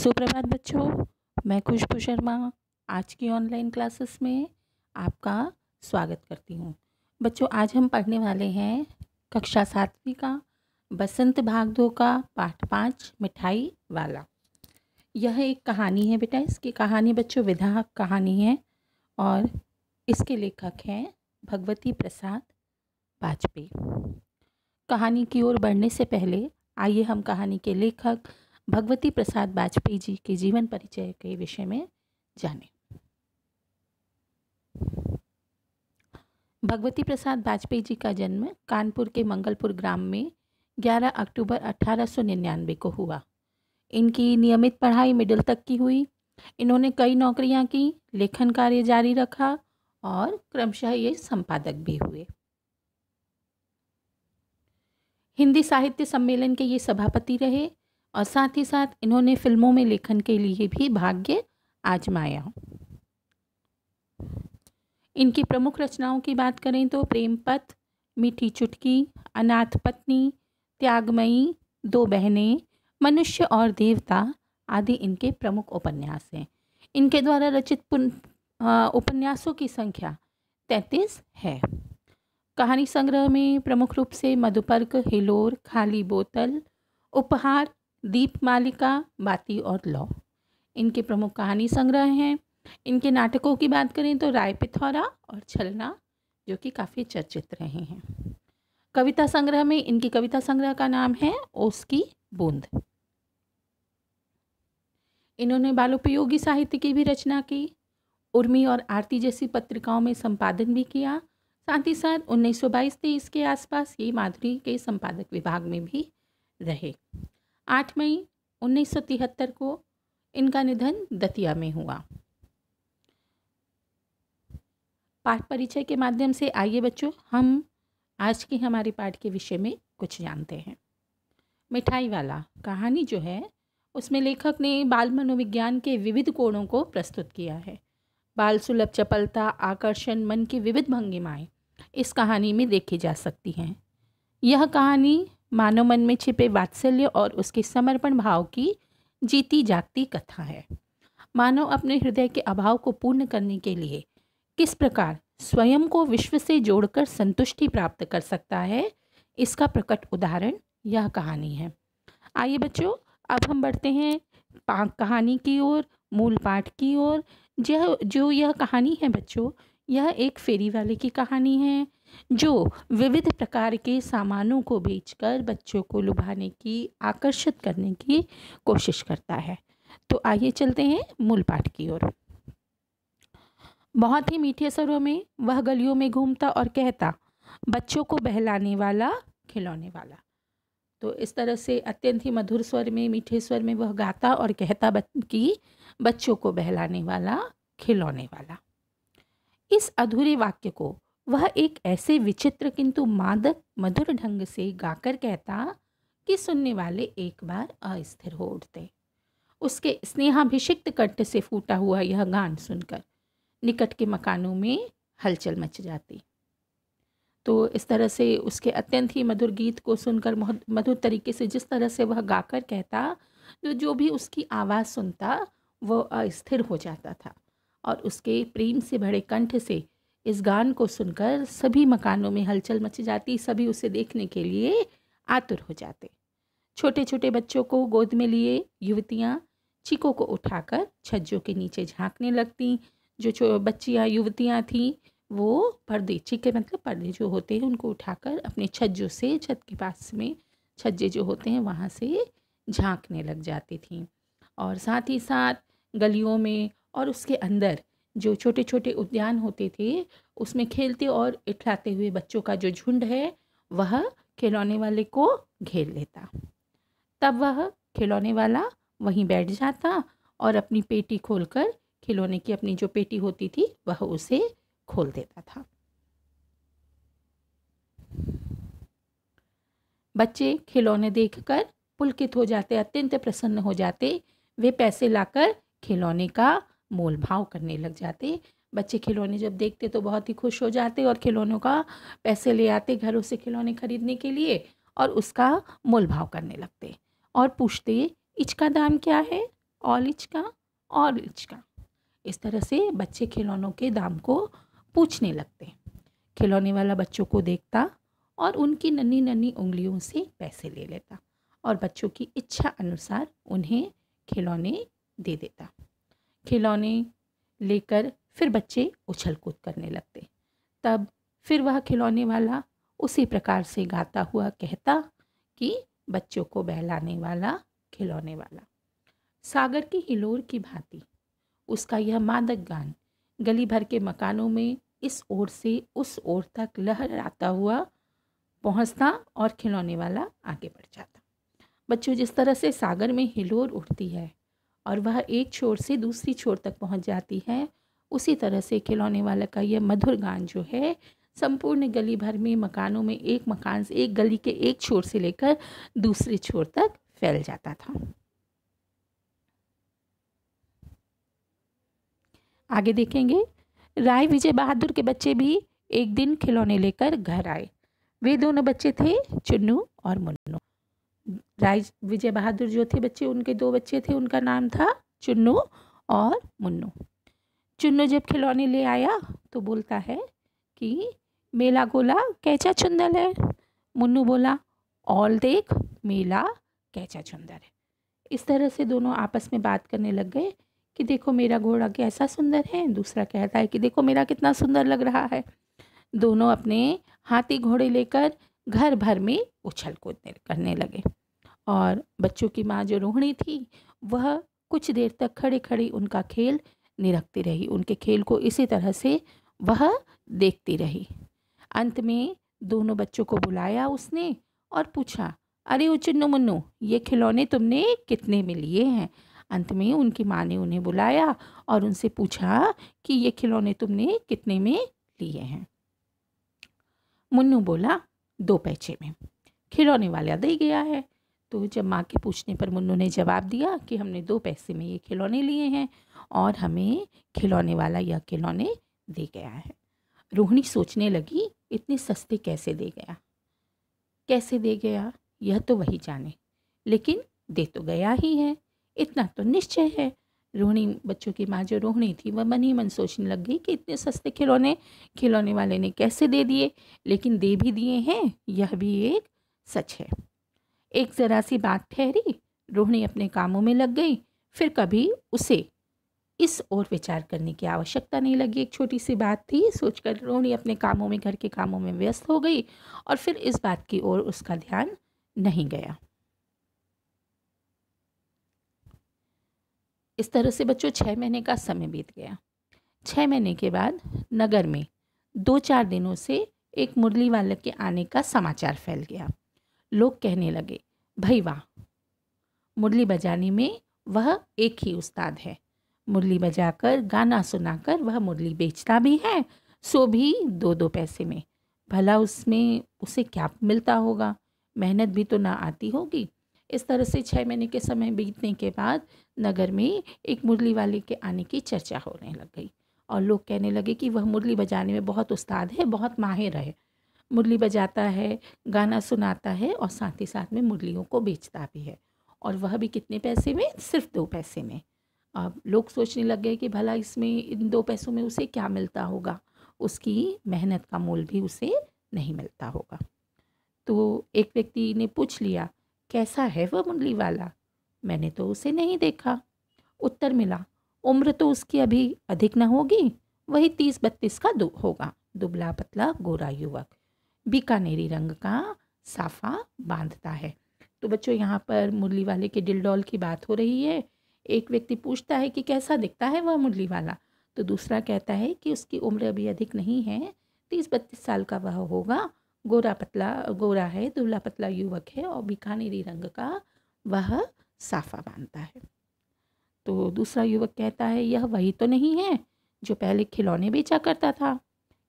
सुप्रभात बच्चों मैं खुशबू शर्मा आज की ऑनलाइन क्लासेस में आपका स्वागत करती हूँ बच्चों आज हम पढ़ने वाले हैं कक्षा सातवीं का बसंत भाग दो का पाठ पाँच मिठाई वाला यह एक कहानी है बेटा इसकी कहानी बच्चों विधा कहानी है और इसके लेखक हैं भगवती प्रसाद वाजपेयी कहानी की ओर बढ़ने से पहले आइए हम कहानी के लेखक भगवती प्रसाद वाजपेयी जी के जीवन परिचय के विषय में जाने भगवती प्रसाद वाजपेयी जी का जन्म कानपुर के मंगलपुर ग्राम में 11 अक्टूबर 1899 को हुआ इनकी नियमित पढ़ाई मिडिल तक की हुई इन्होंने कई नौकरियां की लेखन कार्य जारी रखा और क्रमशः ये संपादक भी हुए हिंदी साहित्य सम्मेलन के ये सभापति रहे और साथ ही साथ इन्होंने फिल्मों में लेखन के लिए भी भाग्य आजमाया इनकी प्रमुख रचनाओं की बात करें तो प्रेम पथ मीठी चुटकी अनाथ पत्नी त्यागमयी दो बहनें मनुष्य और देवता आदि इनके प्रमुख उपन्यास हैं इनके द्वारा रचित उपन्यासों की संख्या तैंतीस है कहानी संग्रह में प्रमुख रूप से मधुपर्क हिलोर खाली बोतल उपहार दीप मालिका बाती और लौ इनके प्रमुख कहानी संग्रह हैं इनके नाटकों की बात करें तो राय पिथौरा और छलना जो कि काफ़ी चर्चित रहे हैं कविता संग्रह में इनकी कविता संग्रह का नाम है ओसकी बूंद इन्होंने बालोपयोगी साहित्य की भी रचना की उर्मी और आरती जैसी पत्रिकाओं में संपादन भी किया साथ ही साथ उन्नीस सौ बाईस तेईस के आसपास ये माधुरी के संपादक विभाग में भी रहे 8 मई 1973 को इनका निधन दतिया में हुआ पाठ परिचय के माध्यम से आइए बच्चों हम आज की हमारी पाठ के विषय में कुछ जानते हैं मिठाई वाला कहानी जो है उसमें लेखक ने बाल मनोविज्ञान के विविध कोणों को प्रस्तुत किया है बाल सुलभ चपलता आकर्षण मन की विविध भंगिमाएँ इस कहानी में देखी जा सकती हैं यह कहानी मानव मन में छिपे वात्सल्य और उसके समर्पण भाव की जीती जागती कथा है मानव अपने हृदय के अभाव को पूर्ण करने के लिए किस प्रकार स्वयं को विश्व से जोड़कर संतुष्टि प्राप्त कर सकता है इसका प्रकट उदाहरण यह कहानी है आइए बच्चों अब हम बढ़ते हैं पाक कहानी की ओर मूल पाठ की ओर यह जो यह कहानी है बच्चों यह एक फेरी वाले की कहानी है जो विविध प्रकार के सामानों को बेचकर बच्चों को लुभाने की आकर्षित करने की कोशिश करता है तो आइए चलते हैं मूल पाठ की ओर बहुत ही मीठे सरों में वह गलियों में घूमता और कहता बच्चों को बहलाने वाला खिलौने वाला तो इस तरह से अत्यंत ही मधुर स्वर में मीठे स्वर में वह गाता और कहता कि बच्चों को बहलाने वाला खिलौने वाला इस अधूरे वाक्य को वह एक ऐसे विचित्र किंतु मादक मधुर ढंग से गाकर कहता कि सुनने वाले एक बार अस्थिर हो उठते उसके स्नेहाभिषिक्त कंठ से फूटा हुआ यह गान सुनकर निकट के मकानों में हलचल मच जाती तो इस तरह से उसके अत्यंत ही मधुर गीत को सुनकर मधुर तरीके से जिस तरह से वह गाकर कहता तो जो भी उसकी आवाज़ सुनता वह अस्थिर हो जाता था और उसके प्रेम से भरे कंठ से इस गान को सुनकर सभी मकानों में हलचल मच जाती सभी उसे देखने के लिए आतुर हो जाते छोटे छोटे बच्चों को गोद में लिए युवतियाँ चीकों को उठाकर छज्जों के नीचे झांकने लगती जो बच्चियाँ युवतियाँ थीं वो पर्दे चीके मतलब पर्दे जो होते हैं उनको उठाकर अपने छज्जों से छत के पास में छज्जे जो होते हैं वहाँ से झांकने लग जाती थीं और साथ ही साथ गलियों में और उसके अंदर जो छोटे छोटे उद्यान होते थे उसमें खेलते और इठलाते हुए बच्चों का जो झुंड है वह खिलौने वाले को घेर लेता तब वह खिलौने वाला वहीं बैठ जाता और अपनी पेटी खोलकर खिलौने की अपनी जो पेटी होती थी वह उसे खोल देता था बच्चे खिलौने देखकर पुलकित हो जाते अत्यंत प्रसन्न हो जाते वे पैसे लाकर खिलौने का मोल भाव करने लग जाते बच्चे खिलौने जब देखते तो बहुत ही खुश हो जाते और खिलौनों का पैसे ले आते घरों से खिलौने खरीदने के लिए और उसका मोल भाव करने लगते और पूछते इच का दाम क्या है ऑल इच का और इच का इस तरह से बच्चे खिलौनों के दाम को पूछने लगते खिलौने वाला बच्चों को देखता और उनकी नन्ही नन्ही उंगलियों से पैसे ले लेता और बच्चों की इच्छा अनुसार उन्हें खिलौने दे देता खिलौने लेकर फिर बच्चे उछल कूद करने लगते तब फिर वह खिलौने वाला उसी प्रकार से गाता हुआ कहता कि बच्चों को बहलाने वाला खिलौने वाला सागर की हिलोर की भांति उसका यह मादक गान गली भर के मकानों में इस ओर से उस ओर तक लहर आता हुआ पहुंचता और खिलौने वाला आगे बढ़ जाता बच्चों जिस तरह से सागर में हिलोर उठती है और वह एक छोर से दूसरी छोर तक पहुंच जाती है उसी तरह से खिलौने वाला का यह मधुर गान जो है संपूर्ण गली भर में मकानों में एक मकान से एक गली के एक छोर से लेकर दूसरे छोर तक फैल जाता था आगे देखेंगे राय विजय बहादुर के बच्चे भी एक दिन खिलौने लेकर घर आए वे दोनों बच्चे थे चुन्नू और मुन्नू राज विजय बहादुर जो थे बच्चे उनके दो बच्चे थे उनका नाम था चुन्नू और मुन्नू चुन्नू जब खिलौने ले आया तो बोलता है कि मेला गोला कैचा चुंदर है मुन्नू बोला ऑल देख मेला कैचा चुंदर है इस तरह से दोनों आपस में बात करने लग गए कि देखो मेरा घोड़ा कैसा सुंदर है दूसरा कहता है कि देखो मेरा कितना सुंदर लग रहा है दोनों अपने हाथी घोड़े लेकर घर भर में उछल कूद करने लगे और बच्चों की माँ जो रोहिणी थी वह कुछ देर तक खड़े खड़े उनका खेल निरखती रही उनके खेल को इसी तरह से वह देखती रही अंत में दोनों बच्चों को बुलाया उसने और पूछा अरे ओ चुन्नु मुन्नु ये खिलौने तुमने कितने में लिए हैं अंत में उनकी माँ ने उन्हें बुलाया और उनसे पूछा कि ये खिलौने तुमने कितने में लिए हैं मुन्नू बोला दो पैचे में खिलौने वाला दे गया है तो जब माँ के पूछने पर मुन्नू ने जवाब दिया कि हमने दो पैसे में ये खिलौने लिए हैं और हमें खिलौने वाला यह खिलौने दे गया है रोहिणी सोचने लगी इतने सस्ते कैसे दे गया कैसे दे गया यह तो वही जाने लेकिन दे तो गया ही है इतना तो निश्चय है रोहिणी बच्चों की माँ जो रोहिणी थी वह मन ही मन सोचने लग गई कि इतने सस्ते खिलौने खिलौने वाले ने कैसे दे दिए लेकिन दे भी दिए हैं यह भी एक सच है एक ज़रा सी बात ठहरी रोहिणी अपने कामों में लग गई फिर कभी उसे इस ओर विचार करने की आवश्यकता नहीं लगी एक छोटी सी बात थी सोचकर रोहिणी अपने कामों में घर के कामों में व्यस्त हो गई और फिर इस बात की ओर उसका ध्यान नहीं गया इस तरह से बच्चों छः महीने का समय बीत गया छः महीने के बाद नगर में दो चार दिनों से एक मुरली वाले के आने का समाचार फैल गया लोग कहने लगे भाई वाह मुरली बजाने में वह एक ही उस्ताद है मुरली बजाकर गाना सुनाकर वह मुरली बेचता भी है सो भी दो दो पैसे में भला उसमें उसे क्या मिलता होगा मेहनत भी तो ना आती होगी इस तरह से छः महीने के समय बीतने के बाद नगर में एक मुरली वाले के आने की चर्चा होने लग गई और लोग कहने लगे कि वह मुरली बजाने में बहुत उस्ताद है बहुत माहिर है मुरली बजाता है गाना सुनाता है और साथ ही साथ में मुरलियों को बेचता भी है और वह भी कितने पैसे में सिर्फ दो पैसे में अब लोग सोचने लग गए कि भला इसमें इन दो पैसों में उसे क्या मिलता होगा उसकी मेहनत का मोल भी उसे नहीं मिलता होगा तो एक व्यक्ति ने पूछ लिया कैसा है वह मुरली वाला मैंने तो उसे नहीं देखा उत्तर मिला उम्र तो उसकी अभी अधिक न होगी वही तीस बत्तीस का दु, होगा दुबला पतला गोरा युवक बीकानेरी रंग का साफा बांधता है तो बच्चों यहाँ पर मुरली वाले के डिलडोल की बात हो रही है एक व्यक्ति पूछता है कि कैसा दिखता है वह मुरली वाला तो दूसरा कहता है कि उसकी उम्र अभी अधिक नहीं है तीस बत्तीस साल का वह होगा गोरा पतला गोरा है दुबला पतला युवक है और बीकानेरी रंग का वह साफा बांधता है तो दूसरा युवक कहता है यह वही तो नहीं है जो पहले खिलौने बेचा करता था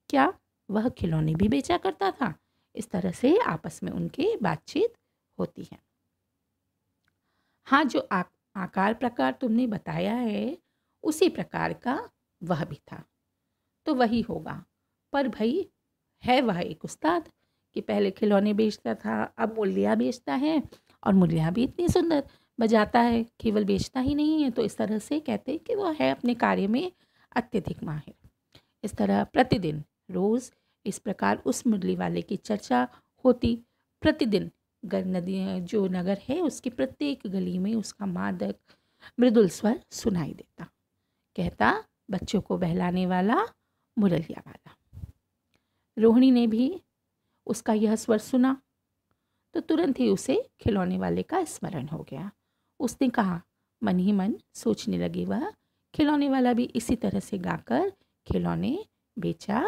क्या वह खिलौने भी बेचा करता था इस तरह से आपस में उनकी बातचीत होती है हाँ जो आ, आकार प्रकार तुमने बताया है उसी प्रकार का वह भी था तो वही होगा पर भाई है वह एक उस्ताद कि पहले खिलौने बेचता था अब मूल्या बेचता है और मूल्या भी इतनी सुंदर बजाता है केवल बेचता ही नहीं है तो इस तरह से कहते हैं कि वह है अपने कार्य में अत्यधिक माहिर इस तरह प्रतिदिन रोज़ इस प्रकार उस मुरली वाले की चर्चा होती प्रतिदिन नदी जो नगर है उसकी प्रत्येक गली में उसका मादक मृदुल स्वर सुनाई देता कहता बच्चों को बहलाने वाला मुरलिया वाला रोहिणी ने भी उसका यह स्वर सुना तो तुरंत ही उसे खिलौने वाले का स्मरण हो गया उसने कहा मन ही मन सोचने लगी वह खिलौने वाला भी इसी तरह से गाकर खिलौने बेचा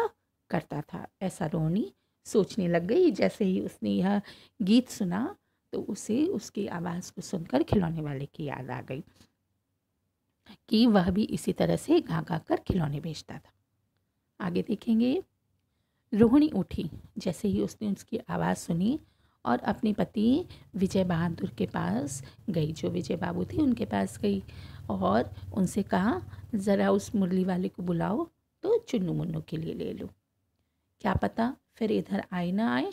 करता था ऐसा रोनी सोचने लग गई जैसे ही उसने यह गीत सुना तो उसे उसकी आवाज़ को सुनकर खिलौने वाले की याद आ गई कि वह भी इसी तरह से गा गा कर खिलौने बेचता था आगे देखेंगे रोहिणी उठी जैसे ही उसने उसकी आवाज़ सुनी और अपने पति विजय बहादुर के पास गई जो विजय बाबू थे उनके पास गई और उनसे कहा ज़रा उस मुरली वाले को बुलाओ तो चुन्नू मुन्नू के लिए ले लो क्या पता फिर इधर आए ना आए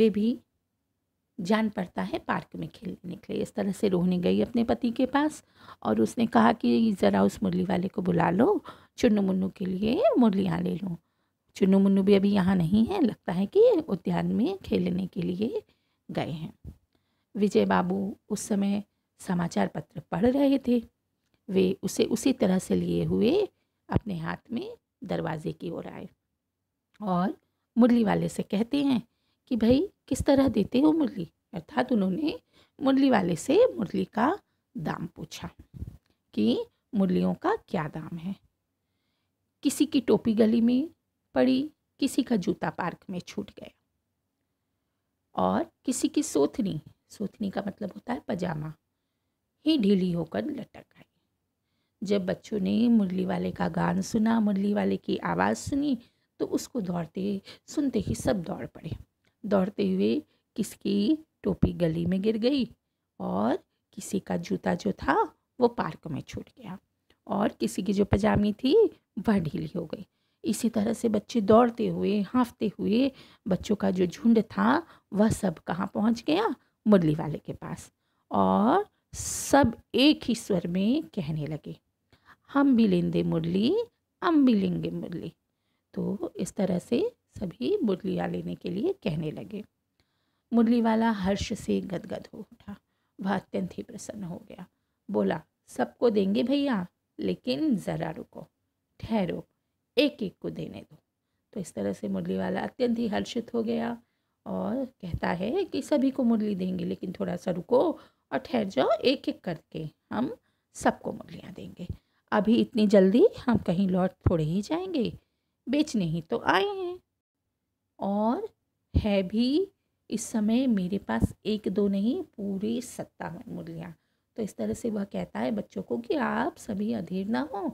वे भी जान पड़ता है पार्क में खेलने निकले इस तरह से रोहनी गई अपने पति के पास और उसने कहा कि ज़रा उस मुरली वाले को बुला लो चुन्नू मुन्नू के लिए मुरलियाँ ले लूँ चुन्नू मुन्नू भी अभी यहाँ नहीं है लगता है कि उद्यान में खेलने के लिए गए हैं विजय बाबू उस समय समाचार पत्र पढ़ रहे थे वे उसे उसी तरह से लिए हुए अपने हाथ में दरवाजे की ओर आए और मुरली वाले से कहते हैं कि भाई किस तरह देते हो मुरली अर्थात उन्होंने मुरली वाले से मुरली का दाम पूछा कि मुरलियों का क्या दाम है किसी की टोपी गली में पड़ी किसी का जूता पार्क में छूट गया और किसी की सोथनी सोथनी का मतलब होता है पजामा ही ढीली होकर लटक आई जब बच्चों ने मुरली वाले का गान सुना मुरली वाले की आवाज़ सुनी तो उसको दौड़ते सुनते ही सब दौड़ पड़े दौड़ते हुए किसकी टोपी गली में गिर गई और किसी का जूता जो था वो पार्क में छूट गया और किसी की जो पजामी थी वह ढीली हो गई इसी तरह से बच्चे दौड़ते हुए हाँफते हुए बच्चों का जो झुंड था वह सब कहाँ पहुँच गया मुरली वाले के पास और सब एक ही स्वर में कहने लगे हम भी लेंगे मुरली हम भी लेंगे मुरली तो इस तरह से सभी मुरलियाँ लेने के लिए कहने लगे मुरली वाला हर्ष से गदगद हो उठा वह अत्यंत ही प्रसन्न हो गया बोला सबको देंगे भैया लेकिन ज़रा रुको ठहरो एक एक को देने दो तो इस तरह से मुरली वाला अत्यंत ही हर्षित हो गया और कहता है कि सभी को मुरली देंगे लेकिन थोड़ा सा रुको और ठहर जाओ एक एक करके हम सबको मुरलियाँ देंगे अभी इतनी जल्दी हम कहीं लौट थोड़े ही जाएंगे बेचने ही तो आए हैं और है भी इस समय मेरे पास एक दो नहीं पूरी सत्ता में मुरलियाँ तो इस तरह से वह कहता है बच्चों को कि आप सभी अधीर ना हों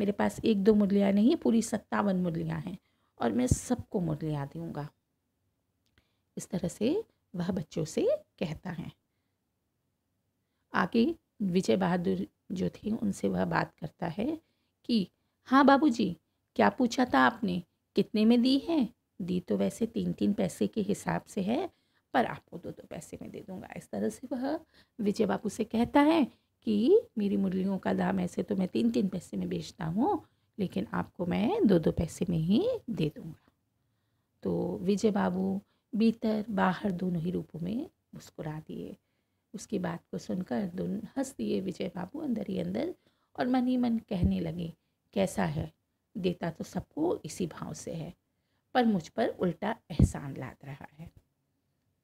मेरे पास एक दो मुरलियाँ नहीं पूरी सत्तावन मुरलियाँ हैं और मैं सबको मुरलियाँ दूँगा इस तरह से वह बच्चों से कहता है आगे विजय बहादुर जो थे उनसे वह बात करता है कि हाँ बाबूजी क्या पूछा था आपने कितने में दी है दी तो वैसे तीन तीन पैसे के हिसाब से है पर आपको दो दो पैसे में दे दूँगा इस तरह से वह विजय बाबू से कहता है कि मेरी मुरलियों का दाम ऐसे तो मैं तीन तीन पैसे में बेचता हूँ लेकिन आपको मैं दो दो पैसे में ही दे दूँगा तो विजय बाबू भीतर बाहर दोनों ही रूपों में मुस्कुरा दिए उसकी बात को सुनकर दोनों हंस दिए विजय बाबू अंदर ही अंदर और मन ही मन कहने लगे कैसा है देता तो सबको इसी भाव से है पर मुझ पर उल्टा एहसान लाद रहा है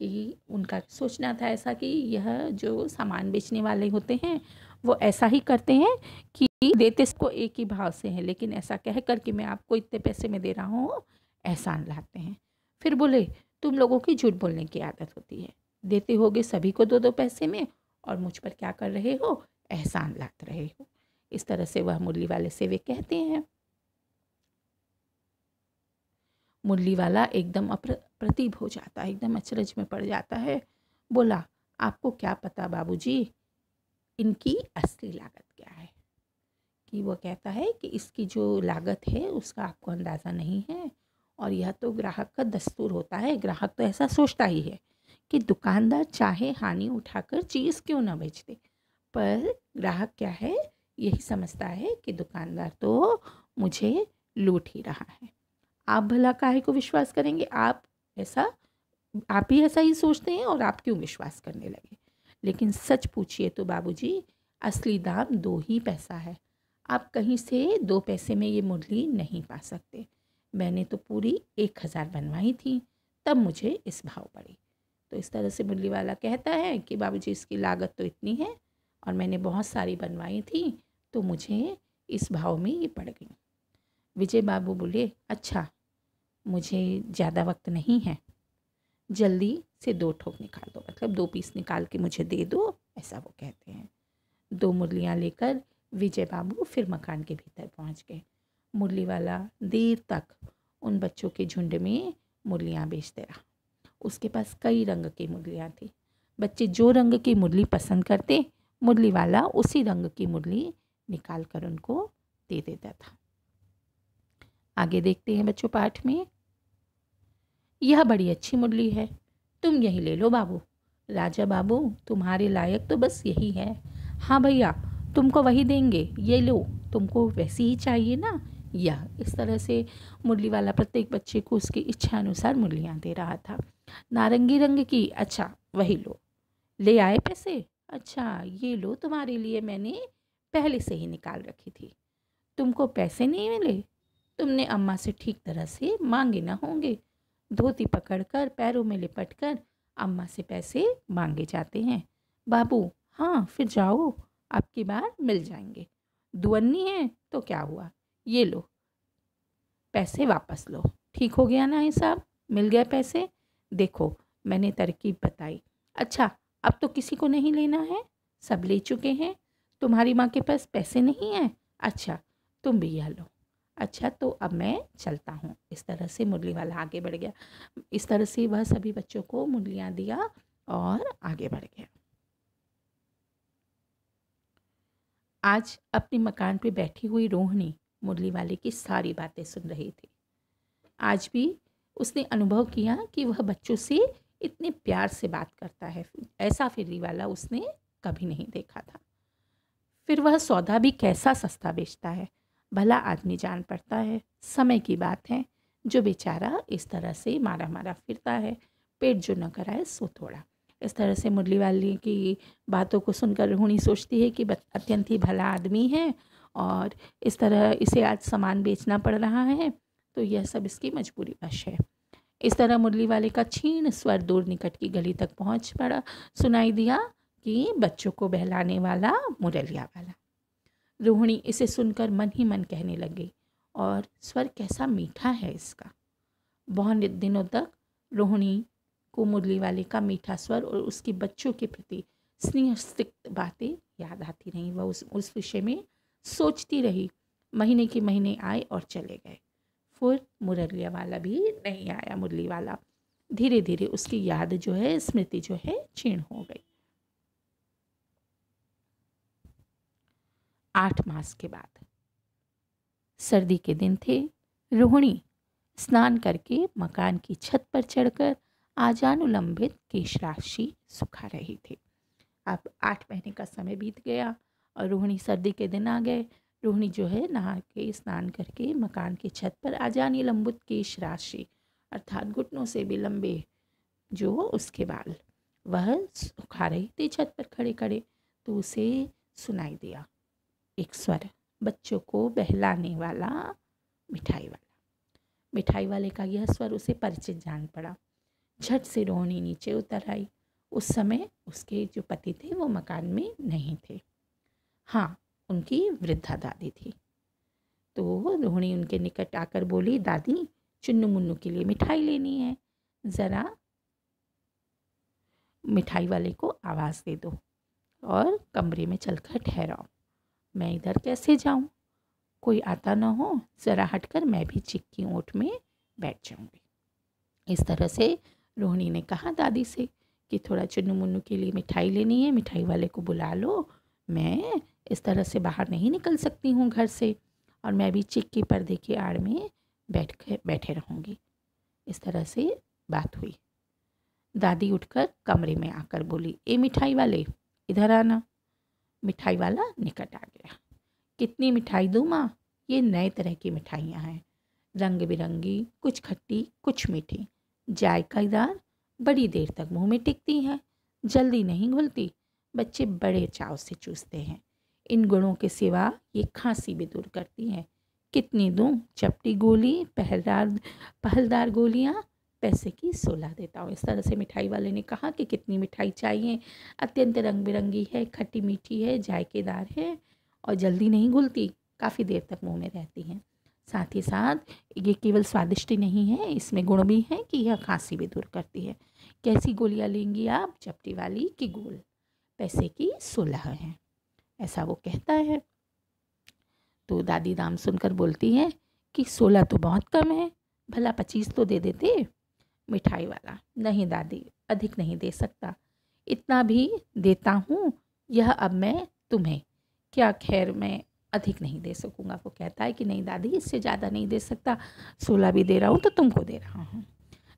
कि उनका सोचना था ऐसा कि यह जो सामान बेचने वाले होते हैं वो ऐसा ही करते हैं कि देते इसको एक ही भाव से हैं लेकिन ऐसा कह कर कि मैं आपको इतने पैसे में दे रहा हूँ एहसान लाते हैं फिर बोले तुम लोगों की झूठ बोलने की आदत होती है देते होगे सभी को दो दो पैसे में और मुझ पर क्या कर रहे हो एहसान लात रहे हो इस तरह से वह मुरली वाले सेवे कहते हैं मुरली वाला एकदम अप्र प्रतीब हो जाता है एकदम अचरज में पड़ जाता है बोला आपको क्या पता बाबूजी इनकी असली लागत क्या है कि वो कहता है कि इसकी जो लागत है उसका आपको अंदाज़ा नहीं है और यह तो ग्राहक का दस्तूर होता है ग्राहक तो ऐसा सोचता ही है कि दुकानदार चाहे हानि उठाकर चीज़ क्यों ना बेच दे पर ग्राहक क्या है यही समझता है कि दुकानदार तो मुझे लूट ही रहा है आप भला काहे को विश्वास करेंगे आप ऐसा आप ही ऐसा ही सोचते हैं और आप क्यों विश्वास करने लगे लेकिन सच पूछिए तो बाबूजी असली दाम दो ही पैसा है आप कहीं से दो पैसे में ये मुरली नहीं पा सकते मैंने तो पूरी एक हज़ार बनवाई थी तब मुझे इस भाव पड़ी तो इस तरह से मुरली वाला कहता है कि बाबू इसकी लागत तो इतनी है और मैंने बहुत सारी बनवाई थी तो मुझे इस भाव में ये पड़ गई विजय बाबू बोले अच्छा मुझे ज़्यादा वक्त नहीं है जल्दी से दो ठोक निकाल दो मतलब दो पीस निकाल के मुझे दे दो ऐसा वो कहते हैं दो मुरलियाँ लेकर विजय बाबू फिर मकान के भीतर पहुंच गए मुरली वाला देर तक उन बच्चों के झुंड में मुरलियाँ बेचते रहा उसके पास कई रंग की मुरलियाँ थी बच्चे जो रंग की मुरली पसंद करते मुरली वाला उसी रंग की मुरली निकाल कर उनको दे देता था आगे देखते हैं बच्चों पाठ में यह बड़ी अच्छी मुरली है तुम यही ले लो बाबू राजा बाबू तुम्हारे लायक तो बस यही है हाँ भैया तुमको वही देंगे ये लो तुमको वैसी ही चाहिए ना यह इस तरह से मुरली वाला प्रत्येक बच्चे को उसकी इच्छा अनुसार मुरलियाँ दे रहा था नारंगी रंग की अच्छा वही लो ले आए पैसे अच्छा ये लो तुम्हारे लिए मैंने पहले से ही निकाल रखी थी तुमको पैसे नहीं मिले तुमने अम्मा से ठीक तरह से मांगे ना होंगे धोती पकड़कर पैरों में लिपटकर अम्मा से पैसे मांगे जाते हैं बाबू हाँ फिर जाओ आपकी बार मिल जाएंगे दुअन्नी है तो क्या हुआ ये लो पैसे वापस लो ठीक हो गया ना हिसाब साहब मिल गया पैसे देखो मैंने तरकीब बताई अच्छा अब तो किसी को नहीं लेना है सब ले चुके हैं तुम्हारी माँ के पास पैसे नहीं हैं अच्छा तुम भी यह लो अच्छा तो अब मैं चलता हूँ इस तरह से मुरली वाला आगे बढ़ गया इस तरह से वह सभी बच्चों को मुरलियाँ दिया और आगे बढ़ गया आज अपने मकान पे बैठी हुई रोहिणी मुरली वाले की सारी बातें सुन रही थी आज भी उसने अनुभव किया कि वह बच्चों से इतने प्यार से बात करता है ऐसा फेरी वाला उसने कभी नहीं देखा था फिर वह सौदा भी कैसा सस्ता बेचता है भला आदमी जान पड़ता है समय की बात है जो बेचारा इस तरह से मारा मारा फिरता है पेट जो न कराए सो थोड़ा इस तरह से मुरली वाली की बातों को सुनकर रोहिणी सोचती है कि अत्यंत ही भला आदमी है और इस तरह इसे आज सामान बेचना पड़ रहा है तो यह सब इसकी मजबूरी वश है इस तरह मुरली वाले का छीन स्वर दूर निकट की गली तक पहुंच पड़ा सुनाई दिया कि बच्चों को बहलाने वाला मुरलिया वाला रोहिणी इसे सुनकर मन ही मन कहने लग गई और स्वर कैसा मीठा है इसका बहुत दिनों तक रोहिणी को मुरली वाले का मीठा स्वर और उसके बच्चों के प्रति स्नेहस्तिक बातें याद आती रहीं वह उस उस विषय में सोचती रही महीने के महीने आए और चले गए फिर मुरलिया वाला भी नहीं आया मुरली वाला धीरे धीरे उसकी याद जो है स्मृति जो है क्षीण हो गई आठ मास के बाद सर्दी के दिन थे रोहिणी स्नान करके मकान की छत पर चढ़कर आजानुलंबित केश राशि सुखा रही थी अब आठ महीने का समय बीत गया और रोहिणी सर्दी के दिन आ गए रोहिणी जो है नहा के स्नान करके मकान की छत पर आजानी लंबुत केश राशि अर्थात घुटनों से भी लंबे जो उसके बाल वह सुखा रही थी छत पर खड़े खड़े तो उसे सुनाई दिया एक स्वर बच्चों को बहलाने वाला मिठाई वाला मिठाई वाले का यह स्वर उसे परिचित जान पड़ा झट से रोहिणी नीचे उतर आई उस समय उसके जो पति थे वो मकान में नहीं थे हाँ उनकी वृद्धा दादी थी तो रोहिणी उनके निकट आकर बोली दादी चुन्नु मुन्नू के लिए मिठाई लेनी है ज़रा मिठाई वाले को आवाज़ दे दो और कमरे में चलकर ठहराओ मैं इधर कैसे जाऊँ कोई आता ना हो ज़रा हटकर मैं भी चिक्की ओट में बैठ जाऊँगी इस तरह से रोहिणी ने कहा दादी से कि थोड़ा चुन्नू मुन्नू के लिए मिठाई लेनी है मिठाई वाले को बुला लो मैं इस तरह से बाहर नहीं निकल सकती हूँ घर से और मैं भी चिक्की पर्दे की आड़ में बैठ बैठे रहूँगी इस तरह से बात हुई दादी उठकर कमरे में आकर बोली ए मिठाई वाले इधर आना मिठाई वाला निकट आ गया कितनी मिठाई दूँ माँ ये नए तरह की मिठाइयाँ हैं रंग बिरंगी कुछ खट्टी कुछ मीठी जायकेदार बड़ी देर तक मुंह में टिकती हैं जल्दी नहीं घुलती बच्चे बड़े चाव से चूसते हैं इन गुणों के सिवा ये खांसी भी दूर करती हैं कितनी दूँ चपटी गोली पहलदार पहलदार गोलियाँ पैसे की सोलह देता हूँ इस तरह से मिठाई वाले ने कहा कि कितनी मिठाई चाहिए अत्यंत रंग बिरंगी है खट्टी मीठी है जायकेदार है और जल्दी नहीं घुलती काफ़ी देर तक मुँह में रहती हैं साथ ही साथ ये केवल स्वादिष्ट नहीं है इसमें गुण भी हैं कि यह खांसी भी दूर करती है कैसी गोलियाँ लेंगी आप चपटी वाली कि गोल पैसे की सोलह है ऐसा वो कहता है तो दादी दाम सुनकर बोलती है कि सोलह तो बहुत कम है भला पच्चीस तो दे देते मिठाई वाला नहीं दादी अधिक नहीं दे सकता इतना भी देता हूँ यह अब मैं तुम्हें क्या खैर मैं अधिक नहीं दे सकूँगा वो कहता है कि नहीं दादी इससे ज़्यादा नहीं दे सकता सोलह भी दे रहा हूँ तो तुमको दे रहा हूँ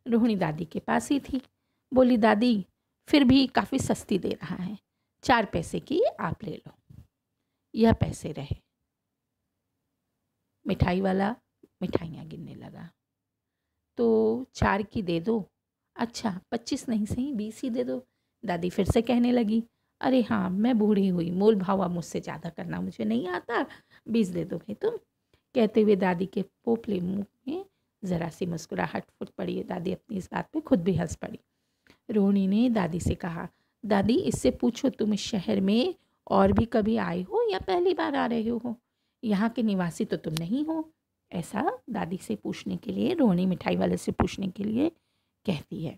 रोहिणी दादी के पास ही थी बोली दादी फिर भी काफ़ी सस्ती दे रहा है चार पैसे की आप ले लो यह पैसे रहे मिठाई वाला मिठाइयाँ गिनने लगा तो चार की दे दो अच्छा पच्चीस नहीं सही बीस ही दे दो दादी फिर से कहने लगी अरे हाँ मैं बूढ़ी हुई मोल भाव आप मुझसे ज़्यादा करना मुझे नहीं आता बीस दे दोगे तुम कहते हुए दादी के पोपले मुँह में ज़रा सी मुस्कुराहट फुट पड़ी दादी अपनी इस बात पे खुद भी हंस पड़ी रोहिणी ने दादी से कहा दादी इससे पूछो तुम इस शहर में और भी कभी आए हो या पहली बार आ रहे हो यहाँ के निवासी तो तुम नहीं हो ऐसा दादी से पूछने के लिए रोहिणी मिठाई वाले से पूछने के लिए कहती है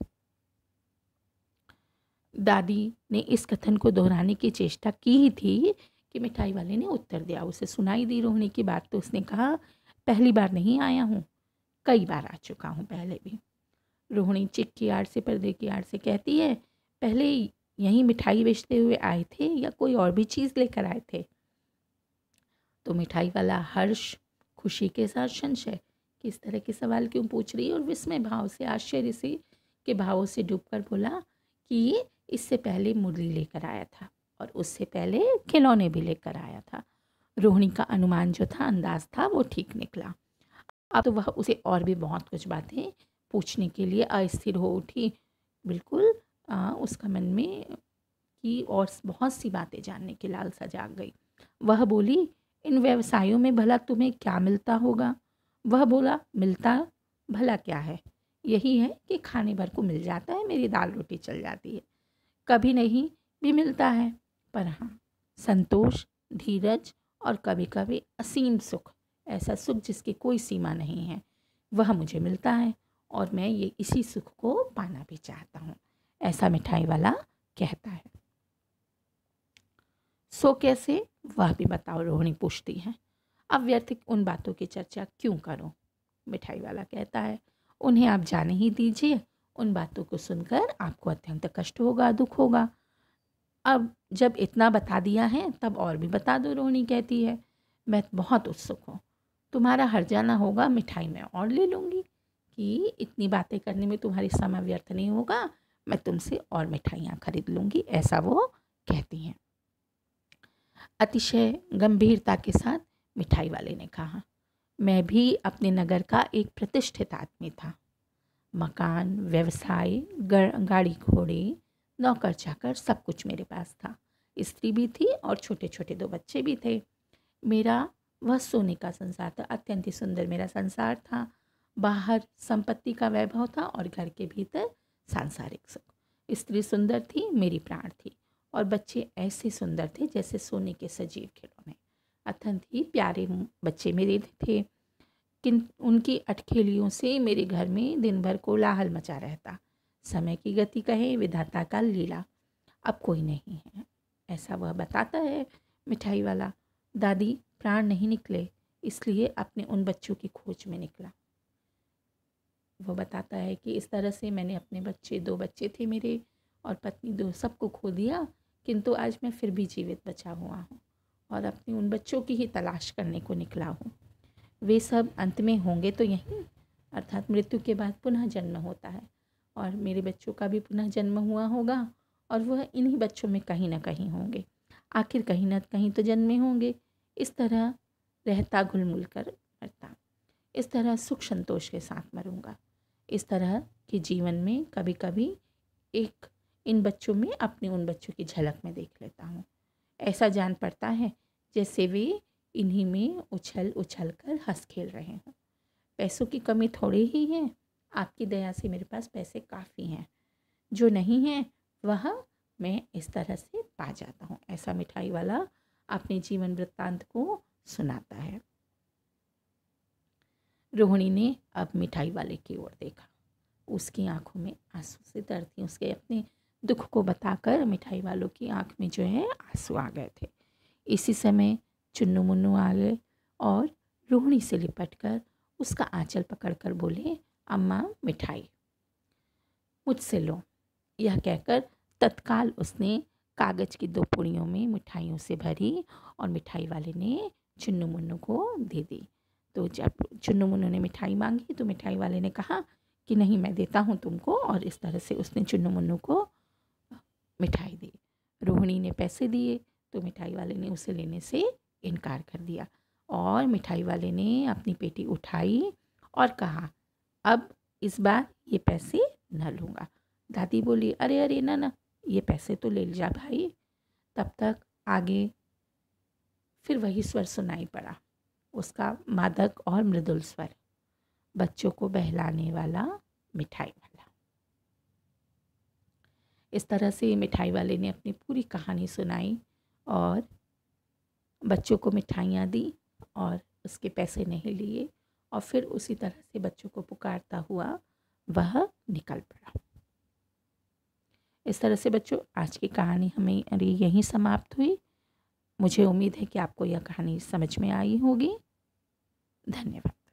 दादी ने इस कथन को दोहराने की चेष्टा की ही थी कि मिठाई वाले ने उत्तर दिया उसे सुनाई दी रोहिणी की बात तो उसने कहा पहली बार नहीं आया हूँ कई बार आ चुका हूँ पहले भी रोहिणी चिक की आड़ से पर्दे की आड़ से कहती है पहले यहीं मिठाई बेचते हुए आए थे या कोई और भी चीज़ लेकर आए थे तो मिठाई वाला हर्ष खुशी के साथ संशय किस तरह के सवाल क्यों पूछ रही है और विस्मय भाव से आश्चर्य से के भावों से डूबकर बोला कि ये इससे पहले मुरली लेकर आया था और उससे पहले खिलौने भी लेकर आया था रोहिणी का अनुमान जो था अंदाज था वो ठीक निकला अब तो वह उसे और भी बहुत कुछ बातें पूछने के लिए अस्थिर हो उठी बिल्कुल आ, उसका मन में की और बहुत सी बातें जानने की लालसा जाग गई वह बोली इन व्यवसायों में भला तुम्हें क्या मिलता होगा वह बोला मिलता भला क्या है यही है कि खाने भर को मिल जाता है मेरी दाल रोटी चल जाती है कभी नहीं भी मिलता है पर हाँ संतोष धीरज और कभी कभी असीम सुख ऐसा सुख जिसकी कोई सीमा नहीं है वह मुझे मिलता है और मैं ये इसी सुख को पाना भी चाहता हूँ ऐसा मिठाई वाला कहता है सो कैसे वह भी बताओ रोहिणी पूछती है अब व्यर्थ उन बातों की चर्चा क्यों करो मिठाई वाला कहता है उन्हें आप जाने ही दीजिए उन बातों को सुनकर आपको अत्यंत कष्ट होगा दुख होगा अब जब इतना बता दिया है तब और भी बता दो रोहिणी कहती है मैं बहुत उत्सुक हूँ तुम्हारा हर जाना होगा मिठाई मैं और ले लूँगी कि इतनी बातें करने में तुम्हारी समय व्यर्थ नहीं होगा मैं तुमसे और मिठाइयाँ खरीद लूँगी ऐसा वो कहती हैं अतिशय गंभीरता के साथ मिठाई वाले ने कहा मैं भी अपने नगर का एक प्रतिष्ठित आदमी था मकान व्यवसाय गाड़ी घोड़े नौकर चाकर सब कुछ मेरे पास था स्त्री भी थी और छोटे छोटे दो बच्चे भी थे मेरा वह सोने का संसार था अत्यंत ही सुंदर मेरा संसार था बाहर संपत्ति का वैभव था और घर के भीतर सांसारिक सुख स्त्री सुंदर थी मेरी प्राण थी और बच्चे ऐसे सुंदर थे जैसे सोने के सजीव खिलौने अत्यंत ही प्यारे बच्चे मेरे थे किन उनकी अटखेलियों से मेरे घर में दिन भर कोलाहल मचा रहता समय की गति कहे विधाता का लीला अब कोई नहीं है ऐसा वह बताता है मिठाई वाला दादी प्राण नहीं निकले इसलिए अपने उन बच्चों की खोज में निकला वो बताता है कि इस तरह से मैंने अपने बच्चे दो बच्चे थे मेरे और पत्नी दो सबको खो दिया किंतु आज मैं फिर भी जीवित बचा हुआ हूँ और अपने उन बच्चों की ही तलाश करने को निकला हूँ वे सब अंत में होंगे तो यहीं अर्थात मृत्यु के बाद पुनः जन्म होता है और मेरे बच्चों का भी पुनः जन्म हुआ होगा और वह इन्हीं बच्चों में कहीं ना कहीं होंगे आखिर कहीं ना कहीं तो जन्मे होंगे इस तरह रहता घुल मिल कर मरता इस तरह सुख संतोष के साथ मरूँगा इस तरह के जीवन में कभी कभी एक इन बच्चों में अपने उन बच्चों की झलक में देख लेता हूँ ऐसा जान पड़ता है जैसे वे इन्हीं में उछल उछल कर हंस खेल रहे हों पैसों की कमी थोड़ी ही है आपकी दया से मेरे पास पैसे काफ़ी हैं जो नहीं हैं वह मैं इस तरह से पा जाता हूँ ऐसा मिठाई वाला अपने जीवन वृत्तांत को सुनाता है रोहिणी ने अब मिठाई वाले की ओर देखा उसकी आंखों में आंसू से दर्द थी उसके अपने दुख को बताकर मिठाई वालों की आंख में जो है आंसू आ गए थे इसी समय मुन्नु आ गए और रोहिणी से लिपट कर उसका आंचल पकड़कर बोले अम्मा मिठाई मुझसे लो यह कहकर तत्काल उसने कागज़ की दो पुड़ियों में मिठाइयों से भरी और मिठाई वाले ने चुन्नु मुन्नु को दे दी तो जब चुन्नु मुन्नु ने मिठाई मांगी तो मिठाई वाले ने कहा कि नहीं मैं देता हूँ तुमको और इस तरह से उसने चुन्नु मुन्नु को मिठाई दी रोहिणी ने पैसे दिए तो मिठाई वाले ने उसे लेने से इनकार कर दिया और मिठाई वाले ने अपनी पेटी उठाई और कहा अब इस बार ये पैसे न लूँगा दादी बोली अरे अरे ना ना ये पैसे तो ले जा भाई तब तक आगे फिर वही स्वर सुनाई पड़ा उसका मादक और मृदुल स्वर बच्चों को बहलाने वाला मिठाई इस तरह से मिठाई वाले ने अपनी पूरी कहानी सुनाई और बच्चों को मिठाइयाँ दी और उसके पैसे नहीं लिए और फिर उसी तरह से बच्चों को पुकारता हुआ वह निकल पड़ा इस तरह से बच्चों आज की कहानी हमें अरे यहीं समाप्त हुई मुझे उम्मीद है कि आपको यह कहानी समझ में आई होगी धन्यवाद